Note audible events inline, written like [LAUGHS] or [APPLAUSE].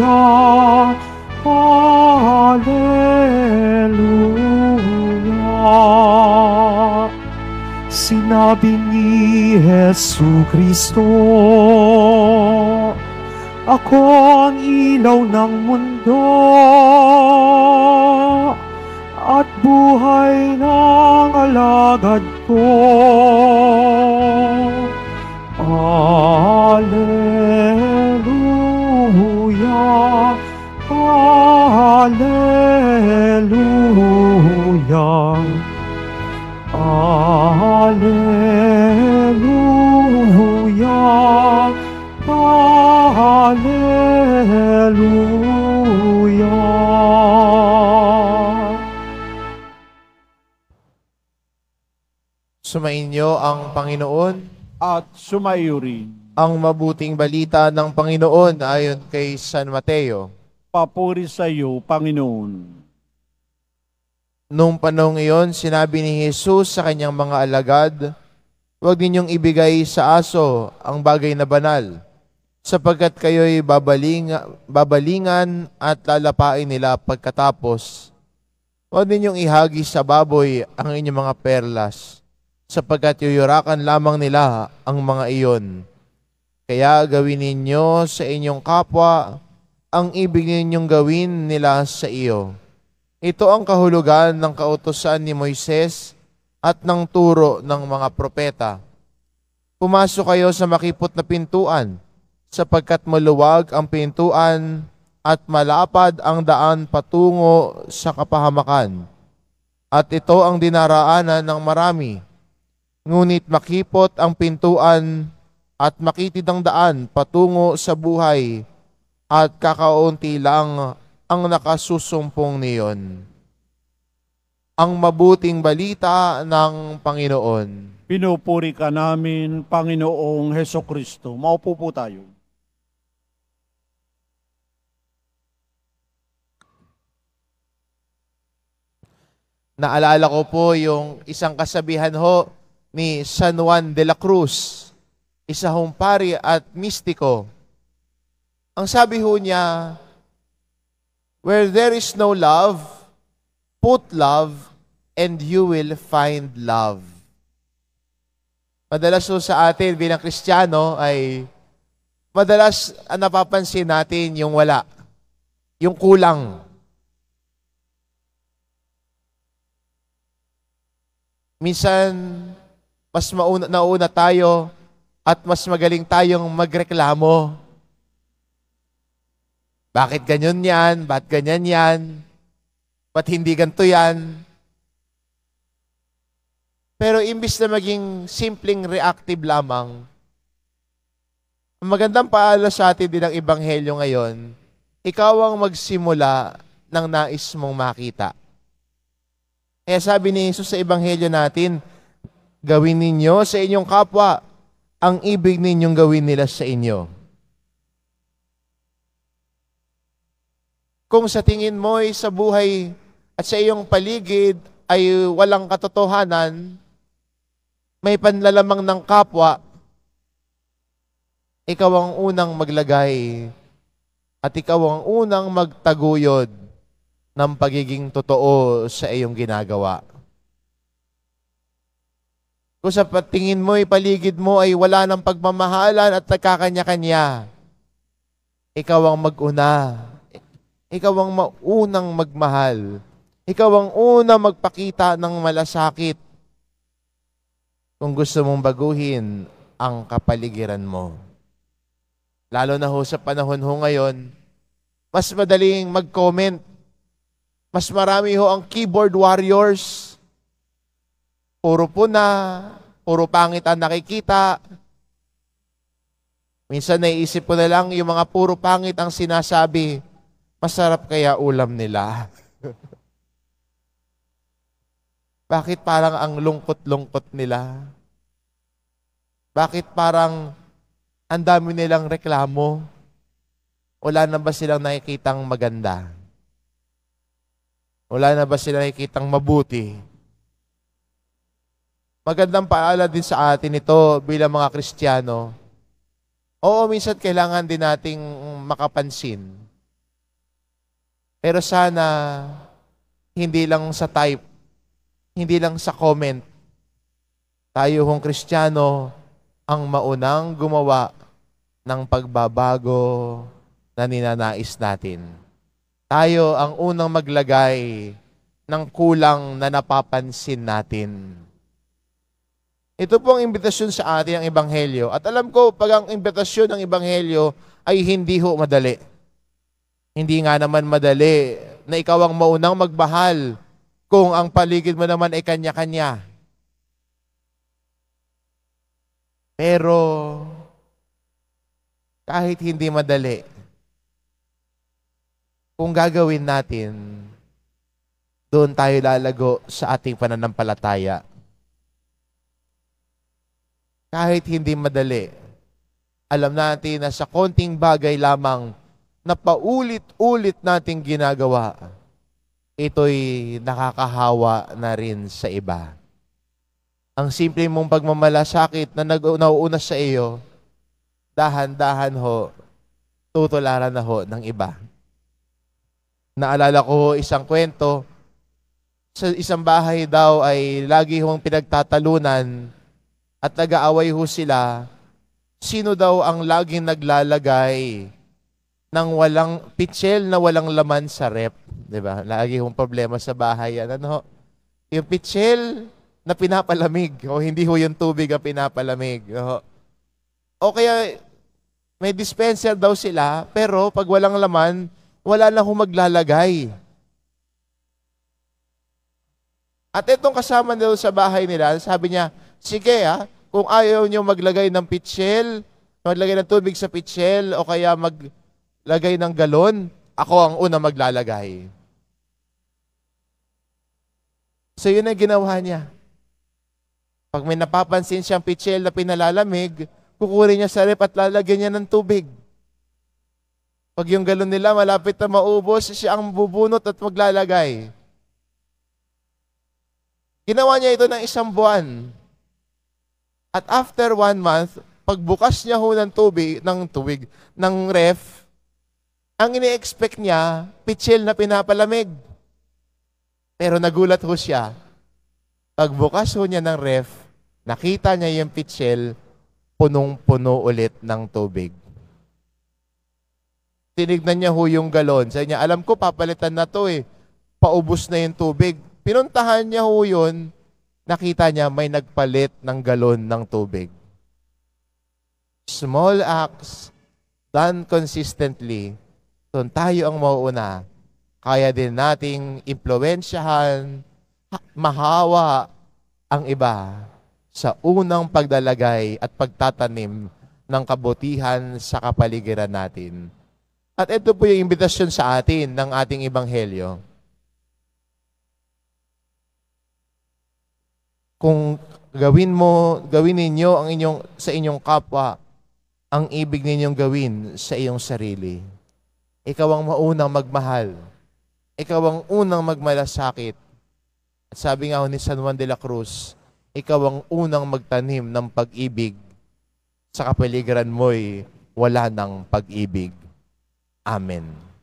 Alleluia, Alleluia. Sinabi ni Jesu Kristo, Ako ang ilaw ng mundo at buhay ng alagad ko. sumainyo ang Panginoon at sumaiyo rin ang mabuting balita ng Panginoon ayon kay San Mateo. Papuri sa iyo, Panginoon. Nung panong iyon, sinabi ni Jesus sa kanyang mga alagad, Huwag ninyong ibigay sa aso ang bagay na banal, sapagkat kayo'y babaling, babalingan at lalapain nila pagkatapos. Huwag ninyong ihagi sa baboy ang inyong mga perlas, sapagkat yuyurakan lamang nila ang mga iyon. Kaya gawin ninyo sa inyong kapwa ang ibig ninyong gawin nila sa iyo. Ito ang kahulugan ng kautosan ni Moises at ng turo ng mga propeta. Pumasok kayo sa makipot na pintuan, sapagkat maluwag ang pintuan at malapad ang daan patungo sa kapahamakan. At ito ang dinaraanan ng marami Ngunit makipot ang pintuan at makitid ang daan patungo sa buhay at kakaunti lang ang nakasusumpong niyon. Ang mabuting balita ng Panginoon. Pinupuri ka namin, Panginoong Heso Kristo. Maupo po tayo. Naalala ko po yung isang kasabihan ho ni San Juan de la Cruz, isa hong pari at mistiko. Ang sabi ho niya, Where there is no love, put love and you will find love. Madalas so sa atin bilang Kristiyano ay madalas ang napapansin natin yung wala, yung kulang. Minsan, mas mauna, nauna tayo at mas magaling tayong magreklamo. Bakit ganyan yan? Ba't ganyan yan? Ba't hindi ganito yan? Pero imbis na maging simpleng reactive lamang, ang magandang paala sa atin din ang Ebanghelyo ngayon, ikaw ang magsimula ng nais mong makita. Kaya sabi ni Jesus sa Ebanghelyo natin, gawin ninyo sa inyong kapwa ang ibig ninyong gawin nila sa inyo. Kung sa tingin mo ay sa buhay at sa iyong paligid ay walang katotohanan, may panlalamang ng kapwa, ikaw ang unang maglagay at ikaw ang unang magtaguyod ng pagiging totoo sa iyong ginagawa. Kung sa patingin mo, ipaligid mo ay wala ng pagmamahalan at nagkakanya-kanya, ikaw ang mag-una. Ikaw ang maunang magmahal. Ikaw ang una magpakita ng malasakit kung gusto mong baguhin ang kapaligiran mo. Lalo na ho sa panahon ho ngayon, mas madaling mag-comment. Mas marami ho ang keyboard warriors puro na, puro pangit ang nakikita. Minsan naiisip ko na lang, yung mga puro pangit ang sinasabi, masarap kaya ulam nila. [LAUGHS] Bakit parang ang lungkot-lungkot nila? Bakit parang ang dami nilang reklamo? Wala na ba silang nakikitang maganda? Wala na ba silang nakikitang mabuti? Magandang paala din sa atin ito bilang mga Kristiyano. Oo, minsan kailangan din nating makapansin. Pero sana, hindi lang sa type, hindi lang sa comment. Tayo hong Kristiyano ang maunang gumawa ng pagbabago na ninanais natin. Tayo ang unang maglagay ng kulang na napapansin natin. Ito po ang imbitasyon sa atin ang Ebanghelyo. At alam ko, pag ang imbitasyon ng Ebanghelyo ay hindi ho madali. Hindi nga naman madali na ikaw ang maunang magbahal kung ang paligid mo naman ay kanya-kanya. Pero, kahit hindi madali, kung gagawin natin, doon tayo lalago sa ating pananampalataya kahit hindi madali. Alam natin na sa konting bagay lamang na paulit-ulit nating ginagawa, ito'y nakakahawa na rin sa iba. Ang simple mong pagmamalasakit na nauuna sa iyo, dahan-dahan ho, tutularan na ho ng iba. Naalala ko isang kwento, sa isang bahay daw ay lagi hong pinagtatalunan at nag-aaway ho sila, sino daw ang laging naglalagay ng walang pichel na walang laman sa rep? Di ba? Lagi hong problema sa bahay yan. Ano? Yung pichel na pinapalamig o hindi ho yung tubig ang pinapalamig. O, o kaya may dispenser daw sila pero pag walang laman, wala na ho maglalagay. At itong kasama nila sa bahay nila, sabi niya, Sige ah, kung ayaw nyo maglagay ng pitchel, maglagay ng tubig sa pitchel o kaya maglagay ng galon, ako ang una maglalagay. So yun ang ginawa niya. Pag may napapansin siyang pitchel na pinalalamig, kukunin niya sa rep at lalagyan niya ng tubig. Pag yung galon nila malapit na maubos, siya ang bubunot at maglalagay. Ginawa niya ito ng isang buwan. At after one month, pagbukas niya ho ng tubig, ng tuwig, ng ref, ang ini-expect niya, pichil na pinapalamig. Pero nagulat ho siya. Pagbukas ho niya ng ref, nakita niya yung pichil, punong-puno ulit ng tubig. Tinignan niya ho yung galon. Sabi niya, alam ko papalitan na to eh. Paubos na yung tubig. Pinuntahan niya ho yun, nakita niya may nagpalit ng galon ng tubig. Small acts done consistently, kung tayo ang mauuna, kaya din nating impluensyahan, mahawa ang iba sa unang pagdalagay at pagtatanim ng kabutihan sa kapaligiran natin. At ito po yung imbitasyon sa atin ng ating Ebanghelyo kung gawin mo, gawin ninyo ang inyong, sa inyong kapwa ang ibig ninyong gawin sa iyong sarili. Ikaw ang maunang magmahal. Ikaw ang unang magmalasakit. At sabi nga ni San Juan de la Cruz, ikaw ang unang magtanim ng pag-ibig. Sa kapaligiran mo'y wala ng pag-ibig. Amen.